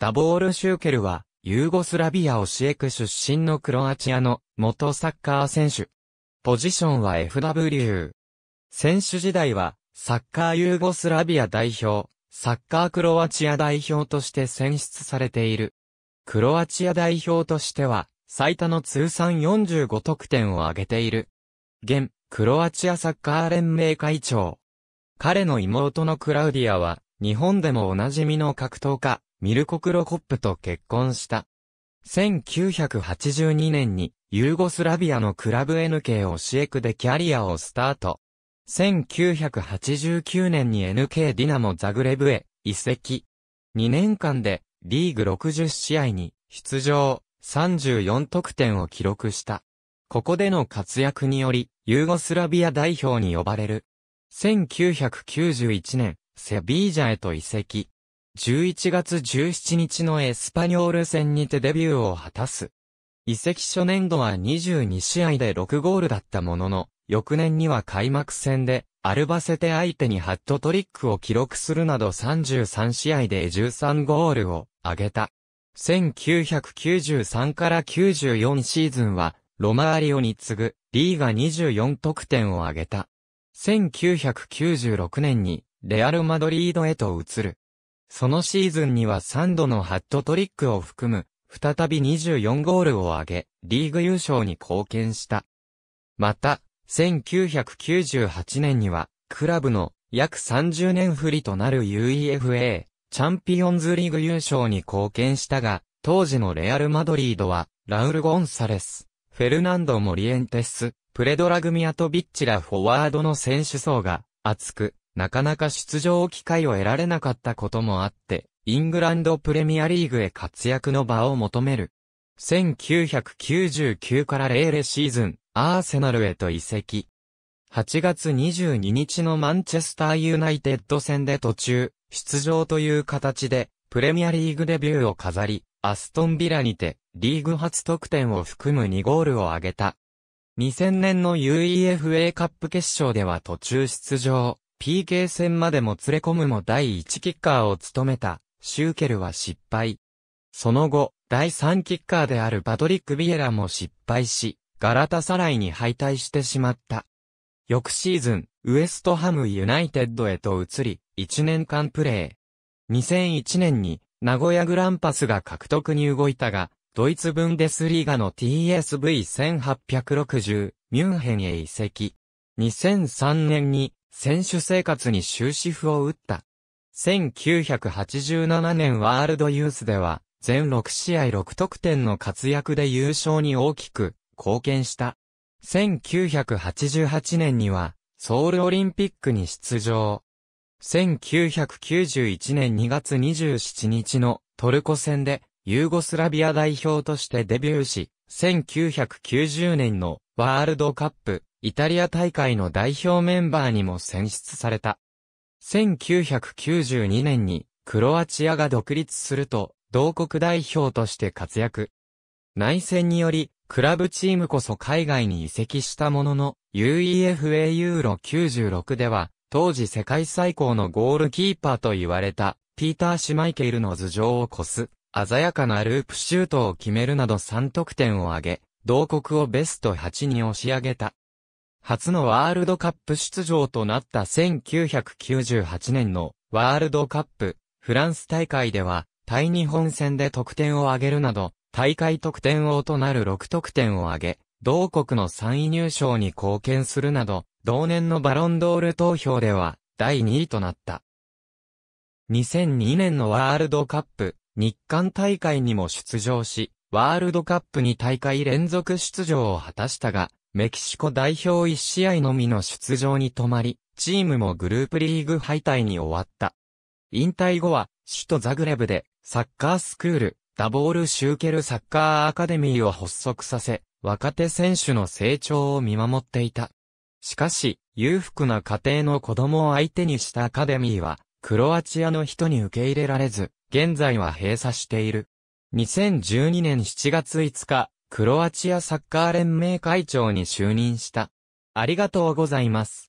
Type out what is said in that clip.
ダボール・シューケルは、ユーゴスラビアオシエク出身のクロアチアの元サッカー選手。ポジションは FW。選手時代は、サッカーユーゴスラビア代表、サッカークロアチア代表として選出されている。クロアチア代表としては、最多の通算45得点を挙げている。現、クロアチアサッカー連盟会長。彼の妹のクラウディアは、日本でもおなじみの格闘家、ミルコ・クロコップと結婚した。1982年にユーゴスラビアのクラブ NK をシエクでキャリアをスタート。1989年に NK ディナモザグレブへ移籍。2年間でリーグ60試合に出場34得点を記録した。ここでの活躍によりユーゴスラビア代表に呼ばれる。1991年セビージャへと移籍。11月17日のエスパニョール戦にてデビューを果たす。移籍初年度は22試合で6ゴールだったものの、翌年には開幕戦で、アルバセテ相手にハットトリックを記録するなど33試合で13ゴールを挙げた。1993から94シーズンは、ロマーリオに次ぐ、リーガ24得点を挙げた。1996年に、レアル・マドリードへと移る。そのシーズンには3度のハットトリックを含む、再び24ゴールを挙げ、リーグ優勝に貢献した。また、1998年には、クラブの約30年振りとなる UEFA チャンピオンズリーグ優勝に貢献したが、当時のレアル・マドリードは、ラウル・ゴンサレス、フェルナンド・モリエンテス、プレドラグミアトビッチラフォワードの選手層が厚く、なかなか出場機会を得られなかったこともあって、イングランドプレミアリーグへ活躍の場を求める。1999から0レシーズン、アーセナルへと移籍。8月22日のマンチェスターユナイテッド戦で途中、出場という形で、プレミアリーグデビューを飾り、アストンビラにて、リーグ初得点を含む2ゴールを挙げた。2000年の UEFA カップ決勝では途中出場。PK 戦までも連れ込むも第1キッカーを務めた、シューケルは失敗。その後、第3キッカーであるパトリック・ビエラも失敗し、ガラタサライに敗退してしまった。翌シーズン、ウエストハムユナイテッドへと移り、1年間プレー。2001年に、名古屋グランパスが獲得に動いたが、ドイツブンデスリーガの TSV1860 ミュンヘンへ移籍。2003年に選手生活に終止符を打った。1987年ワールドユースでは、全6試合6得点の活躍で優勝に大きく貢献した。1988年には、ソウルオリンピックに出場。1991年2月27日のトルコ戦でユーゴスラビア代表としてデビューし、1990年のワールドカップイタリア大会の代表メンバーにも選出された。1992年にクロアチアが独立すると、同国代表として活躍。内戦により、クラブチームこそ海外に移籍したものの、UEFA ユーロ96では、当時世界最高のゴールキーパーと言われた、ピーター・シマイケルの頭上を越す、鮮やかなループシュートを決めるなど3得点を挙げ、同国をベスト8に押し上げた。初のワールドカップ出場となった1998年のワールドカップフランス大会では対日本戦で得点を上げるなど大会得点王となる6得点を上げ同国の3位入賞に貢献するなど同年のバロンドール投票では第2位となった。2002年のワールドカップ日韓大会にも出場し、ワールドカップに大会連続出場を果たしたが、メキシコ代表1試合のみの出場に止まり、チームもグループリーグ敗退に終わった。引退後は、首都ザグレブで、サッカースクール、ダボール・シューケル・サッカーアカデミーを発足させ、若手選手の成長を見守っていた。しかし、裕福な家庭の子供を相手にしたアカデミーは、クロアチアの人に受け入れられず、現在は閉鎖している。2012年7月5日、クロアチアサッカー連盟会長に就任した。ありがとうございます。